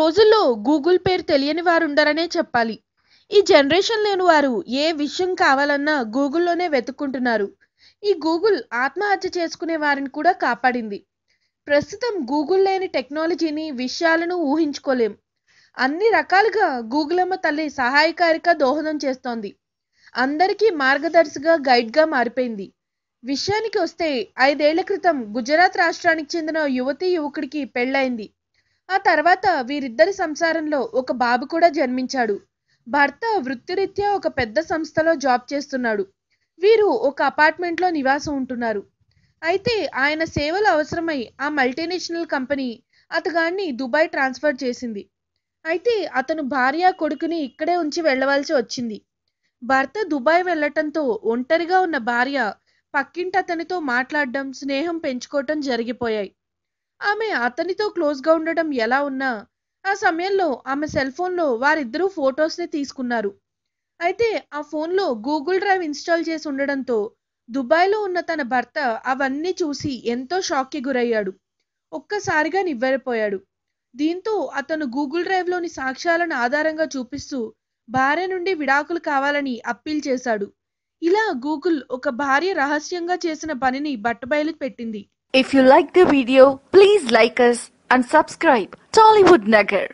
రోజుల్లో గూగుల్ పేరు తెలియని వారు ఉండరనే చెప్పాలి ఈ జనరేషన్ లేని వారు ఏ విషయం కావాలన్నా గూగుల్లోనే వెతుక్కుంటున్నారు ఈ గూగుల్ ఆత్మహత్య చేసుకునే వారిని కూడా కాపాడింది ప్రస్తుతం గూగుల్ లేని టెక్నాలజీని విషయాలను ఊహించుకోలేం అన్ని రకాలుగా అమ్మ తల్లి సహాయకారిక దోహదం చేస్తోంది అందరికీ మార్గదర్శిగా గైడ్గా మారిపోయింది విషయానికి వస్తే ఐదేళ్ల క్రితం గుజరాత్ రాష్ట్రానికి చెందిన యువతి యువకుడికి పెళ్ళైంది ఆ తర్వాత వీరిద్దరి సంసారంలో ఒక బాబు కూడా జన్మించాడు భర్త వృత్తిరీత్యా ఒక పెద్ద సంస్థలో జాబ్ చేస్తున్నాడు వీరు ఒక అపార్ట్మెంట్లో నివాసం ఉంటున్నారు అయితే ఆయన సేవలు అవసరమై ఆ మల్టీనేషనల్ కంపెనీ అతగాన్ని దుబాయ్ ట్రాన్స్ఫర్ చేసింది అయితే అతను భార్య కొడుకుని ఇక్కడే ఉంచి వెళ్ళవలసి వచ్చింది భర్త దుబాయ్ వెళ్ళటంతో ఒంటరిగా ఉన్న భార్య పక్కింటి అతనితో మాట్లాడడం స్నేహం పెంచుకోవటం జరిగిపోయాయి ఆమె అతనితో క్లోజ్గా ఉండటం ఎలా ఉన్నా ఆ సమయంలో ఆమె సెల్ ఫోన్లో వారిద్దరూ ఫొటోస్ని తీసుకున్నారు అయితే ఆ ఫోన్లో గూగుల్ డ్రైవ్ ఇన్స్టాల్ చేసి ఉండడంతో దుబాయ్లో ఉన్న తన భర్త అవన్నీ చూసి ఎంతో షాక్కి గురయ్యాడు ఒక్కసారిగా నివ్వెరపోయాడు దీంతో అతను గూగుల్ డ్రైవ్లోని సాక్ష్యాలను ఆధారంగా చూపిస్తూ భార్య నుండి విడాకులు కావాలని అప్పీల్ చేశాడు ఇలా గూగుల్ ఒక భార్య రహస్యంగా చేసిన పనిని బట్టబయలు పెట్టింది If you like the video please like us and subscribe Tollywood Nagar.